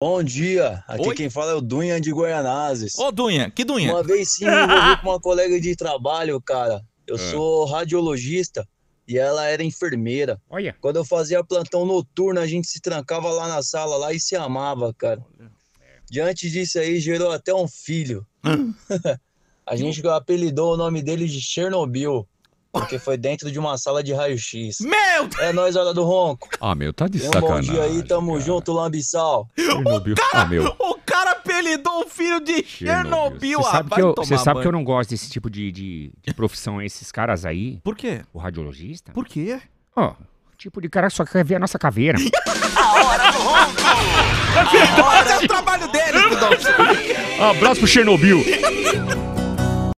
Bom dia, aqui Oi? quem fala é o Dunha de Goianazes. Ô Dunha, que Dunha? Uma vez sim, eu com uma colega de trabalho, cara. Eu é. sou radiologista e ela era enfermeira. Olha. Quando eu fazia plantão noturno, a gente se trancava lá na sala lá e se amava, cara. É. Diante disso aí, gerou até um filho. Hum. a gente apelidou o nome dele de Chernobyl porque foi dentro de uma sala de raio-x. Meu! É nós hora do ronco. Ah, meu, tá de um sacanagem. Bom dia aí, tamo cara. junto, Lambissal. Chernobyl. O cara, ah, meu. o cara apelidou o filho de Chernobyl, rapaz. Você sabe, ah, que eu, você sabe que eu não gosto desse tipo de, de, de profissão, esses caras aí. Por quê? O radiologista. Por quê? Ó, oh, tipo de cara que só quer ver a nossa caveira. a hora do ronco! É é o trabalho deles, Abraço pro Chernobyl.